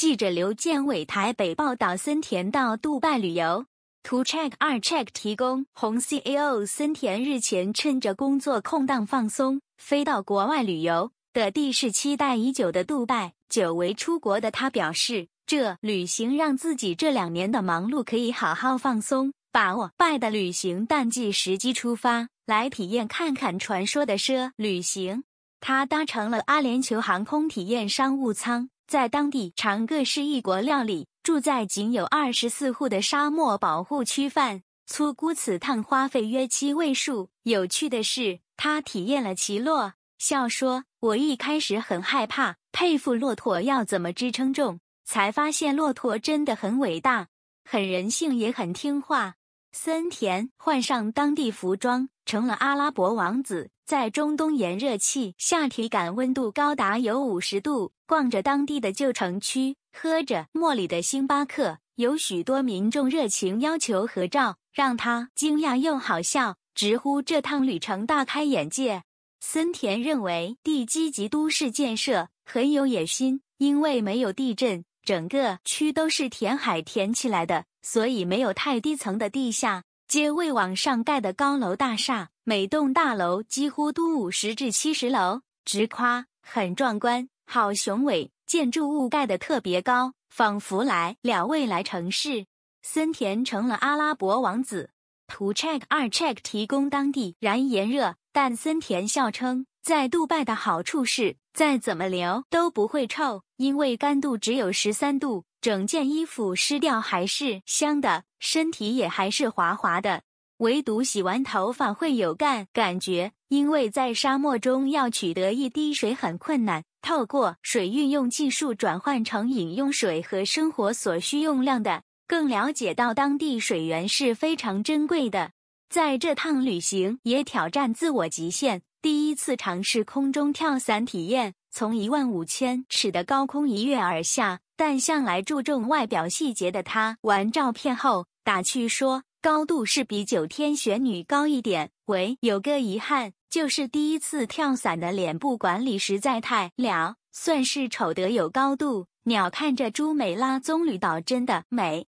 记者刘建伟台北报道：森田到杜拜旅游。图 check 二 check 提供。红 C o 森田日前趁着工作空档放松，飞到国外旅游的地是期待已久的杜拜。久违出国的他表示，这旅行让自己这两年的忙碌可以好好放松，把握拜的旅行淡季时机出发，来体验看看传说的奢旅行。他搭乘了阿联酋航空体验商务舱。在当地尝各式异国料理，住在仅有二十四户的沙漠保护区，范，粗估此趟花费约七位数。有趣的是，他体验了骑骆，笑说：“我一开始很害怕，佩服骆驼要怎么支撑重，才发现骆驼真的很伟大，很人性，也很听话。”森田换上当地服装，成了阿拉伯王子，在中东炎热气下体感温度高达有五十度，逛着当地的旧城区，喝着茉莉的星巴克，有许多民众热情要求合照，让他惊讶又好笑，直呼这趟旅程大开眼界。森田认为地基级都市建设很有野心，因为没有地震。整个区都是填海填起来的，所以没有太低层的地下。街未往上盖的高楼大厦，每栋大楼几乎都五十至七十楼，直夸很壮观，好雄伟，建筑物盖得特别高，仿佛来了未来城市。森田成了阿拉伯王子。图 check 二 check 提供当地燃炎热，但森田笑称。在杜拜的好处是，再怎么流都不会臭，因为干度只有十三度，整件衣服湿掉还是香的，身体也还是滑滑的。唯独洗完头发会有干感觉，因为在沙漠中要取得一滴水很困难。透过水运用技术转换成饮用水和生活所需用量的，更了解到当地水源是非常珍贵的。在这趟旅行也挑战自我极限。第一次尝试空中跳伞体验，从一万五千尺的高空一跃而下。但向来注重外表细节的他，完照片后打趣说：“高度是比九天玄女高一点，唯有个遗憾就是第一次跳伞的脸部管理实在太了，算是丑得有高度。”鸟看着朱美拉棕榈岛真的美。